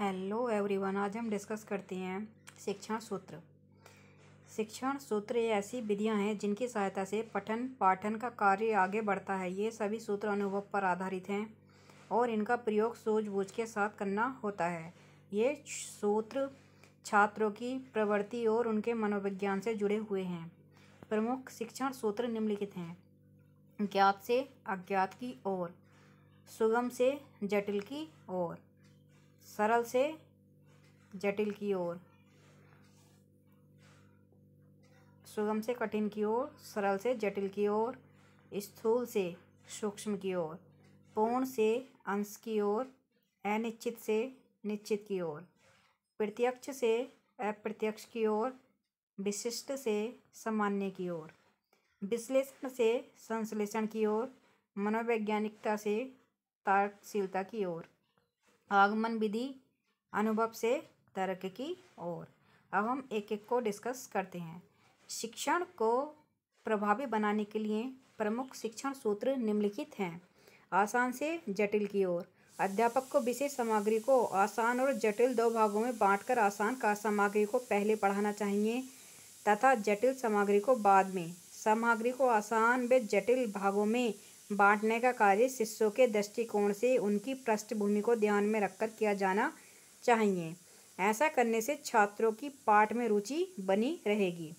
hello everyone आज हम discuss करते हैं शिक्षण सूत्र शिक्षण सूत्र ये ऐसी विधियां हैं जिनकी सहायता से पठन पाठन का कार्य आगे बढ़ता है ये सभी सूत्र अनुभव पर आधारित हैं और इनका प्रयोग सूझबूझ के साथ करना होता है ये सूत्र छात्रों की प्रवृत्ति और उनके मनोविज्ञान से जुड़े हुए हैं प्रमुख शिक्षण सूत्र निम्नलिखित हैं ज्ञात से अज्ञात की ओर सुगम से जटिल की ओर सरल से जटिल की ओर सुगम से कठिन की ओर सरल से जटिल की ओर स्थूल से सूक्ष्म की ओर पूर्ण से अंश की ओर अनिश्चित से निश्चित की ओर प्रत्यक्ष से अप्रत्यक्ष की ओर विशिष्ट से सामान्य की ओर विश्लेषण से संश्लेषण की ओर मनोवैज्ञानिकता से तार्कशीलता की ओर आगमन विधि अनुभव से तर्क की ओर अब हम एक एक को डिस्कस करते हैं शिक्षण को प्रभावी बनाने के लिए प्रमुख शिक्षण सूत्र निम्नलिखित हैं आसान से जटिल की ओर अध्यापक को विशेष सामग्री को आसान और जटिल दो भागों में बांटकर आसान का सामग्री को पहले पढ़ाना चाहिए तथा जटिल सामग्री को बाद में सामग्री को आसान व जटिल भागों में बांटने का कार्य शिष्यों के दृष्टिकोण से उनकी पृष्ठभूमि को ध्यान में रखकर किया जाना चाहिए ऐसा करने से छात्रों की पाठ में रुचि बनी रहेगी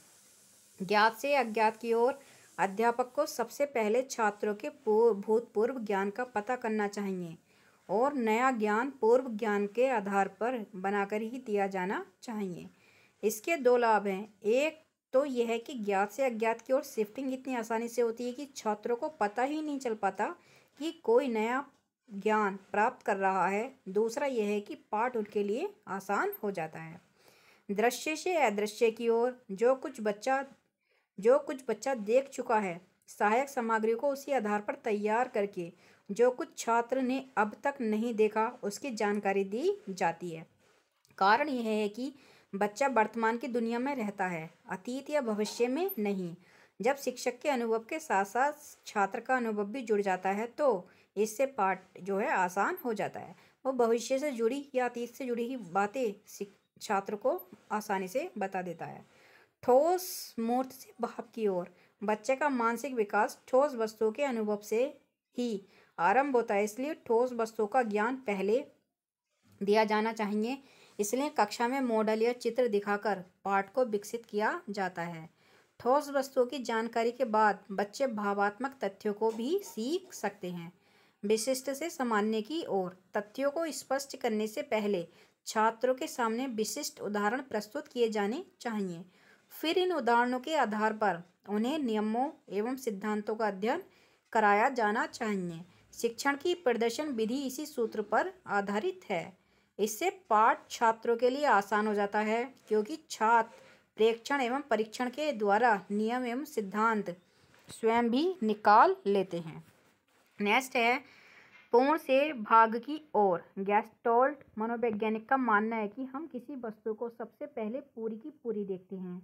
ज्ञात से अज्ञात की ओर अध्यापक को सबसे पहले छात्रों के भूतपूर्व ज्ञान का पता करना चाहिए और नया ज्ञान पूर्व ज्ञान के आधार पर बनाकर ही दिया जाना चाहिए इसके दो लाभ हैं एक तो यह है कि ज्ञात से अज्ञात की ओर शिफ्टिंग इतनी आसानी से होती है कि छात्रों को पता ही नहीं चल पाता कि कोई नया ज्ञान प्राप्त कर रहा है दूसरा यह है कि पाठ उनके लिए आसान हो जाता है दृश्य से अदृश्य की ओर जो कुछ बच्चा जो कुछ बच्चा देख चुका है सहायक सामग्री को उसी आधार पर तैयार करके जो कुछ छात्र ने अब तक नहीं देखा उसकी जानकारी दी जाती है कारण यह है कि बच्चा वर्तमान की दुनिया में रहता है अतीत या भविष्य में नहीं जब शिक्षक के अनुभव के साथ साथ छात्र का अनुभव भी जुड़ जाता है तो इससे पाठ जो है आसान हो जाता है वो भविष्य से जुड़ी या अतीत से जुड़ी ही बातें छात्र को आसानी से बता देता है ठोस मूर्त से भाव की ओर बच्चे का मानसिक विकास ठोस वस्तुओं के अनुभव से ही आरंभ होता है इसलिए ठोस वस्तुओं का ज्ञान पहले दिया जाना चाहिए इसलिए कक्षा में मॉडल या चित्र दिखाकर पाठ को विकसित किया जाता है ठोस वस्तुओं की जानकारी के बाद बच्चे भावात्मक तथ्यों को भी सीख सकते हैं विशिष्ट से सामान्य की ओर तथ्यों को स्पष्ट करने से पहले छात्रों के सामने विशिष्ट उदाहरण प्रस्तुत किए जाने चाहिए फिर इन उदाहरणों के आधार पर उन्हें नियमों एवं सिद्धांतों का अध्ययन कराया जाना चाहिए शिक्षण की प्रदर्शन विधि इसी सूत्र पर आधारित है इससे पाठ छात्रों के लिए आसान हो जाता है क्योंकि छात्र प्रेक्षण एवं परीक्षण के द्वारा नियम एवं सिद्धांत स्वयं भी निकाल लेते हैं नेक्स्ट है पूर्ण से भाग की ओर गैस्टोल्ट मनोवैज्ञानिक का मानना है कि हम किसी वस्तु को सबसे पहले पूरी की पूरी देखते हैं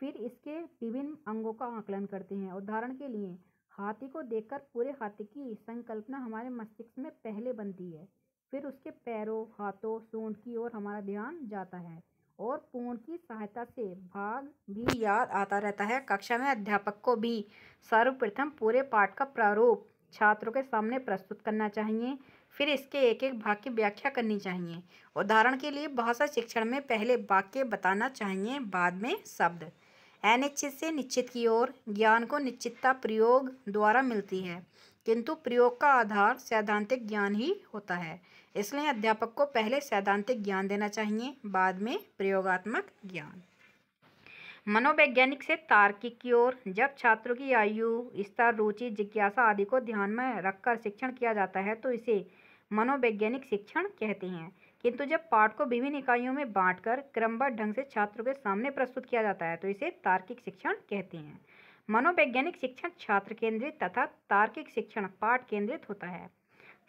फिर इसके विभिन्न अंगों का आकलन करते हैं उदाहरण के लिए हाथी को देखकर पूरे हाथी की संकल्पना हमारे मस्तिष्क में पहले बनती है फिर उसके पैरों हाथों सूंड की ओर हमारा ध्यान जाता है और पूर्ण की सहायता से भाग भी याद आता रहता है कक्षा में अध्यापक को भी सर्वप्रथम पूरे पाठ का प्रारूप छात्रों के सामने प्रस्तुत करना चाहिए फिर इसके एक एक भाग की व्याख्या करनी चाहिए उदाहरण के लिए भाषा शिक्षण में पहले वाक्य बताना चाहिए बाद में शब्द अनिश्चित से निश्चित की ओर ज्ञान को निश्चितता प्रयोग द्वारा मिलती है किंतु प्रयोग का आधार सैद्धांतिक ज्ञान ही होता है इसलिए अध्यापक को पहले सैद्धांतिक ज्ञान देना चाहिए बाद में प्रयोगात्मक ज्ञान मनोवैज्ञानिक से तार्किक की ओर जब छात्रों की आयु स्तर रुचि जिज्ञासा आदि को ध्यान में रखकर शिक्षण किया जाता है तो इसे मनोवैज्ञानिक शिक्षण कहते हैं किंतु जब पाठ को विभिन्न इकाइयों में बांटकर क्रमबद्ध ढंग से छात्रों के सामने प्रस्तुत किया जाता है तो इसे तार्किक शिक्षण कहते हैं मनोवैज्ञानिक शिक्षण छात्र केंद्रित तथा तार्किक शिक्षण पाठ केंद्रित होता है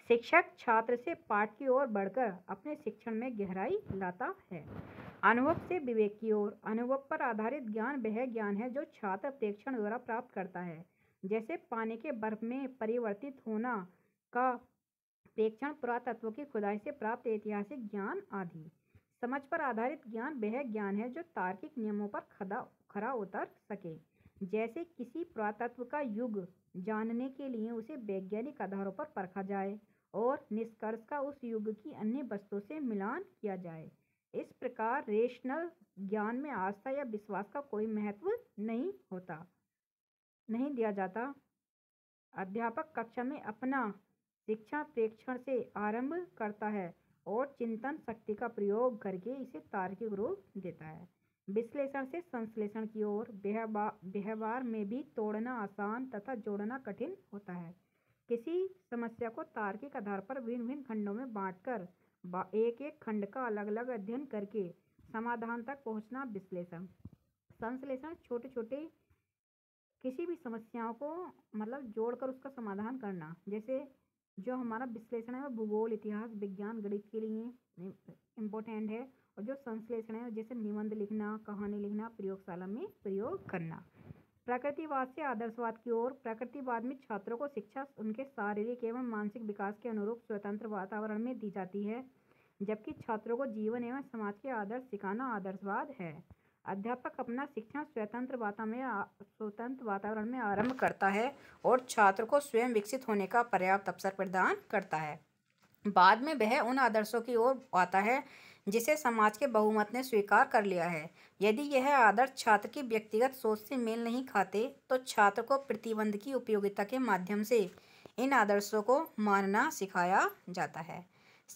शिक्षक छात्र से पाठ की ओर बढ़कर अपने शिक्षण में गहराई लाता है अनुभव से विवेक की ओर अनुभव पर आधारित ज्ञान वह ज्ञान है जो छात्र प्रेक्षण द्वारा प्राप्त करता है जैसे पानी के बर्फ में परिवर्तित होना का प्रेक्षण पुरातत्व की खुदाई से प्राप्त ऐतिहासिक ज्ञान आदि समझ पर आधारित ज्ञान वह ज्ञान है जो तार्किक नियमों पर खदा खरा उतर सके जैसे किसी पुरातत्व का युग जानने के लिए उसे वैज्ञानिक आधारों पर परखा जाए और निष्कर्ष का उस युग की अन्य वस्तुओं से मिलान किया जाए इस प्रकार रेशनल ज्ञान में आस्था या विश्वास का कोई महत्व नहीं होता नहीं दिया जाता अध्यापक कक्षा में अपना शिक्षा प्रेक्षण से आरंभ करता है और चिंतन शक्ति का प्रयोग करके इसे तार्किक रूप देता है विश्लेषण से संश्लेषण की ओर व्यवहार में भी तोड़ना आसान तथा जोड़ना कठिन होता है किसी समस्या को तार्किक आधार पर भिन्न भिन्न खंडों में बांटकर एक एक खंड का अलग अलग अध्ययन करके समाधान तक पहुंचना विश्लेषण संश्लेषण छोटे छोटे किसी भी समस्याओं को मतलब जोड़कर उसका समाधान करना जैसे जो हमारा विश्लेषण है वो भूगोल इतिहास विज्ञान गणित के लिए इम्पोर्टेंट है और जो संश्लेषण है जैसे निबंध लिखना कहानी लिखना प्रयोगशाला में प्रयोग करना प्रकृतिवाद से आदर्शवाद की ओर प्रकृतिवाद में छात्रों को शिक्षा उनके शारीरिक एवं मानसिक विकास के अनुरूप स्वतंत्र वातावरण में दी जाती है जबकि छात्रों को जीवन एवं समाज के आदर्श सिखाना आदर्शवाद है अध्यापक अपना शिक्षण स्वतंत्र वातावरण में स्वतंत्र वातावरण में आरंभ करता है और छात्र को स्वयं विकसित होने का पर्याप्त अवसर प्रदान करता है बाद में वह उन आदर्शों की ओर आता है जिसे समाज के बहुमत ने स्वीकार कर लिया है यदि यह आदर्श छात्र की व्यक्तिगत सोच से मेल नहीं खाते तो छात्र को प्रतिबंध की उपयोगिता के माध्यम से इन आदर्शों को मानना सिखाया जाता है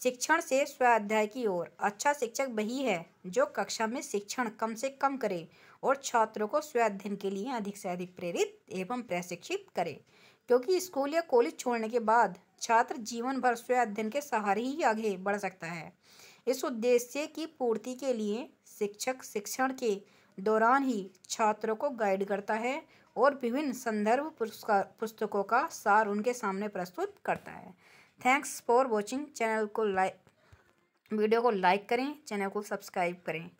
शिक्षण से स्वाध्याय की ओर अच्छा शिक्षक वही है जो कक्षा में शिक्षण कम से कम करे और छात्रों को स्वाध्ययन के लिए अधिक से अधिक प्रेरित एवं प्रशिक्षित करे क्योंकि स्कूल या कॉलेज छोड़ने के बाद छात्र जीवन भर स्वाध्ययन के सहारे ही आगे बढ़ सकता है इस उद्देश्य की पूर्ति के लिए शिक्षक शिक्षण के दौरान ही छात्रों को गाइड करता है और विभिन्न संदर्भ पुस्तकों का सार उनके सामने प्रस्तुत करता है थैंक्स फॉर वॉचिंग चैनल को लाइक वीडियो को लाइक करें चैनल को सब्सक्राइब करें